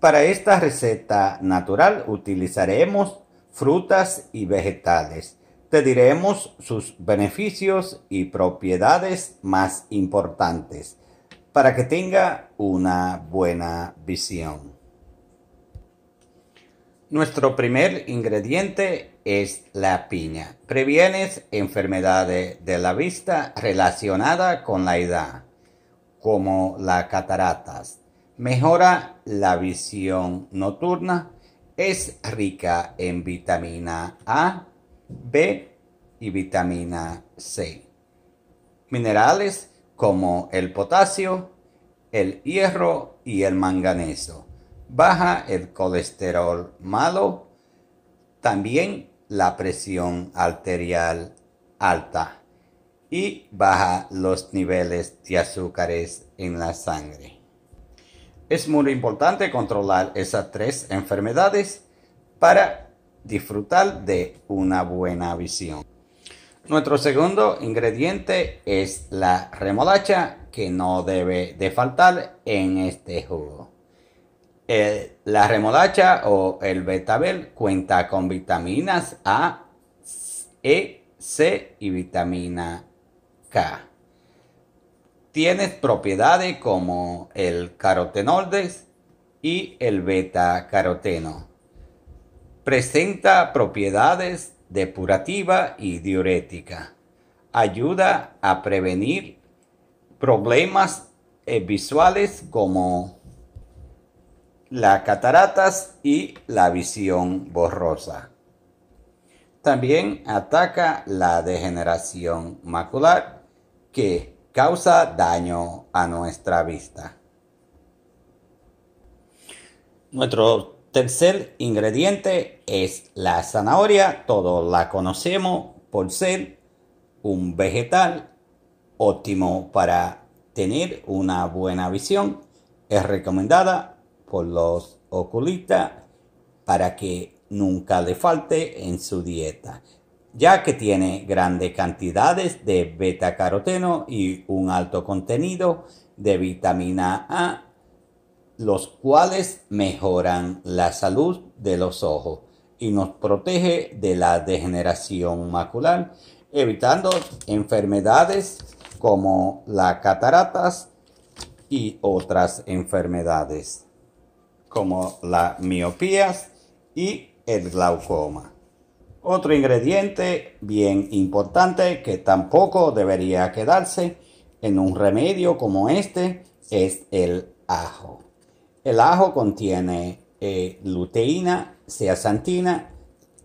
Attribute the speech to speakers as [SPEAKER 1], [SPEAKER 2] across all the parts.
[SPEAKER 1] Para esta receta natural utilizaremos frutas y vegetales. Te diremos sus beneficios y propiedades más importantes para que tenga una buena visión. Nuestro primer ingrediente es la piña. Previene enfermedades de la vista relacionadas con la edad, como las cataratas, mejora la visión nocturna, es rica en vitamina A, B y vitamina C. Minerales como el potasio, el hierro y el manganeso. Baja el colesterol malo, también la presión arterial alta y baja los niveles de azúcares en la sangre. Es muy importante controlar esas tres enfermedades para disfrutar de una buena visión. Nuestro segundo ingrediente es la remolacha que no debe de faltar en este jugo. Eh, la remolacha o el betabel cuenta con vitaminas A, E, C y vitamina K tiene propiedades como el carotenoides y el beta-caroteno. Presenta propiedades depurativa y diurética. Ayuda a prevenir problemas eh, visuales como las cataratas y la visión borrosa. También ataca la degeneración macular que causa daño a nuestra vista. Nuestro tercer ingrediente es la zanahoria. Todos la conocemos por ser un vegetal óptimo para tener una buena visión. Es recomendada por los oculistas para que nunca le falte en su dieta ya que tiene grandes cantidades de beta-caroteno y un alto contenido de vitamina A, los cuales mejoran la salud de los ojos y nos protege de la degeneración macular, evitando enfermedades como las cataratas y otras enfermedades como la miopía y el glaucoma. Otro ingrediente bien importante que tampoco debería quedarse en un remedio como este es el ajo. El ajo contiene eh, luteína, zeaxantina,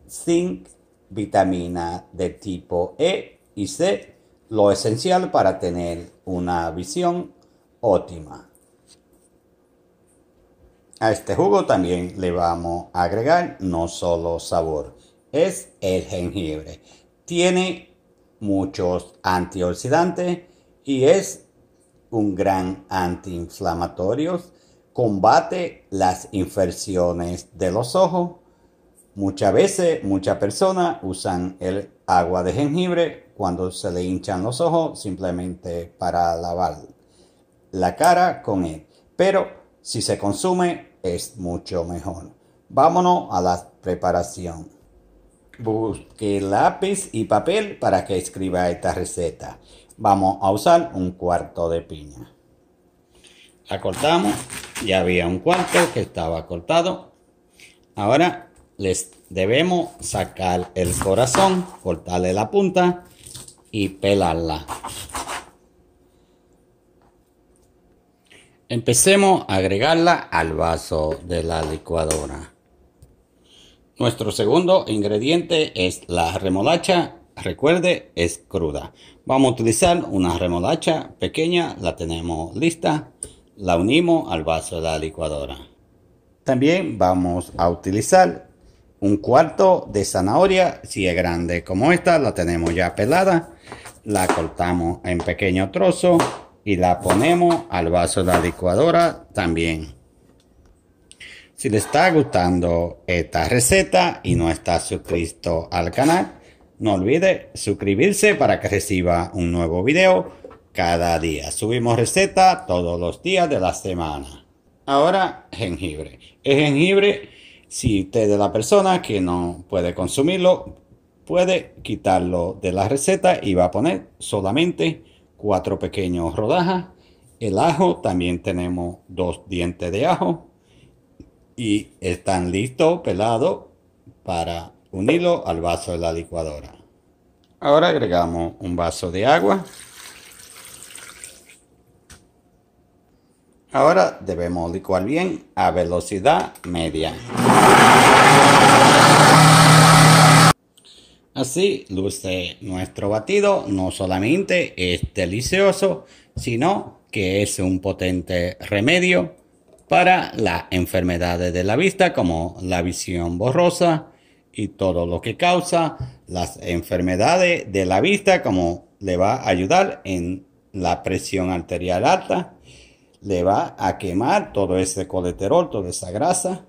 [SPEAKER 1] zinc, vitamina de tipo E y C, lo esencial para tener una visión óptima. A este jugo también le vamos a agregar no solo sabor es el jengibre. Tiene muchos antioxidantes y es un gran antiinflamatorio. Combate las infecciones de los ojos. Muchas veces, muchas personas usan el agua de jengibre cuando se le hinchan los ojos simplemente para lavar la cara con él. Pero si se consume es mucho mejor. Vámonos a la preparación. Busque lápiz y papel para que escriba esta receta. Vamos a usar un cuarto de piña. La cortamos. Ya había un cuarto que estaba cortado. Ahora les debemos sacar el corazón, cortarle la punta y pelarla. Empecemos a agregarla al vaso de la licuadora. Nuestro segundo ingrediente es la remolacha. Recuerde, es cruda. Vamos a utilizar una remolacha pequeña, la tenemos lista. La unimos al vaso de la licuadora. También vamos a utilizar un cuarto de zanahoria. Si es grande como esta, la tenemos ya pelada. La cortamos en pequeño trozo y la ponemos al vaso de la licuadora también. Si le está gustando esta receta y no está suscrito al canal, no olvide suscribirse para que reciba un nuevo video cada día. Subimos receta todos los días de la semana. Ahora, jengibre. El jengibre, si usted es la persona que no puede consumirlo, puede quitarlo de la receta y va a poner solamente cuatro pequeños rodajas. El ajo, también tenemos dos dientes de ajo y están listos, pelados, para unirlo al vaso de la licuadora. Ahora agregamos un vaso de agua. Ahora debemos licuar bien a velocidad media. Así luce nuestro batido, no solamente es delicioso, sino que es un potente remedio para las enfermedades de la vista como la visión borrosa y todo lo que causa las enfermedades de la vista como le va a ayudar en la presión arterial alta, le va a quemar todo ese colesterol, toda esa grasa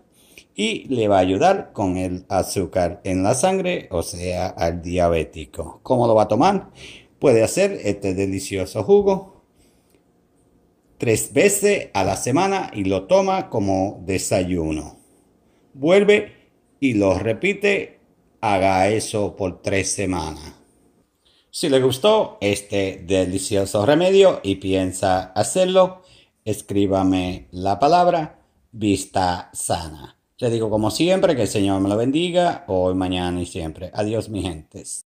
[SPEAKER 1] y le va a ayudar con el azúcar en la sangre, o sea, al diabético. ¿Cómo lo va a tomar? Puede hacer este delicioso jugo tres veces a la semana y lo toma como desayuno. Vuelve y lo repite, haga eso por tres semanas. Si le gustó este delicioso remedio y piensa hacerlo, escríbame la palabra vista sana. Le digo como siempre que el Señor me lo bendiga hoy, mañana y siempre. Adiós mi gente.